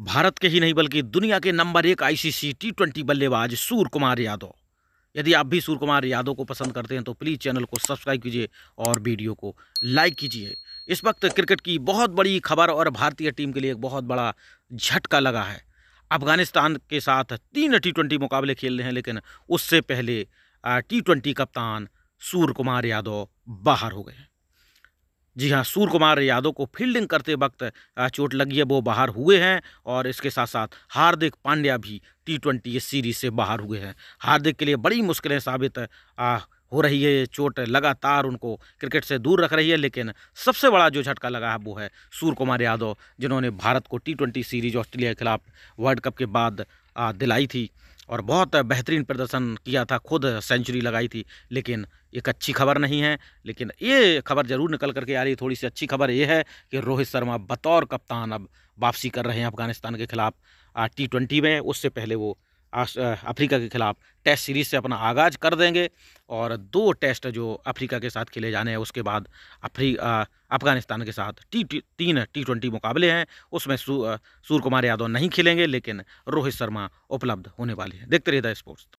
भारत के ही नहीं बल्कि दुनिया के नंबर एक आईसीसी टी ट्वेंटी बल्लेबाज सूर्य कुमार यादव यदि आप भी सूर्य कुमार यादव को पसंद करते हैं तो प्लीज़ चैनल को सब्सक्राइब कीजिए और वीडियो को लाइक कीजिए इस वक्त क्रिकेट की बहुत बड़ी खबर और भारतीय टीम के लिए एक बहुत बड़ा झटका लगा है अफगानिस्तान के साथ तीन टी ट्वेंटी मुकाबले खेल रहे हैं लेकिन उससे पहले टी ट्वेंटी कप्तान सूर्य कुमार यादव बाहर हो गए हैं जी हाँ सूर्य कुमार यादव को फील्डिंग करते वक्त चोट लगी है वो बाहर हुए हैं और इसके साथ साथ हार्दिक पांड्या भी टी ट्वेंटी सीरीज से बाहर हुए हैं हार्दिक के लिए बड़ी मुश्किलें साबित हो रही है ये चोट लगातार उनको क्रिकेट से दूर रख रही है लेकिन सबसे बड़ा जो झटका लगा है वो है सूर्य कुमार यादव जिन्होंने भारत को टी ट्वेंटी सीरीज ऑस्ट्रेलिया के खिलाफ वर्ल्ड कप के बाद दिलाई थी और बहुत बेहतरीन प्रदर्शन किया था खुद सेंचुरी लगाई थी लेकिन एक अच्छी खबर नहीं है लेकिन ये खबर ज़रूर निकल करके आ रही है थोड़ी सी अच्छी खबर ये है कि रोहित शर्मा बतौर कप्तान अब वापसी कर रहे हैं अफगानिस्तान के खिलाफ टी ट्वेंटी में उससे पहले वो अफ्रीका के खिलाफ टेस्ट सीरीज से अपना आगाज़ कर देंगे और दो टेस्ट जो अफ्रीका के साथ खेले जाने हैं उसके बाद अफ्री अफगानिस्तान के साथ टी, टी तीन टी ट्वेंटी मुकाबले हैं उसमें सूर्य कुमार यादव नहीं खेलेंगे लेकिन रोहित शर्मा उपलब्ध होने वाले हैं देखते रहिए द स्पोर्ट्स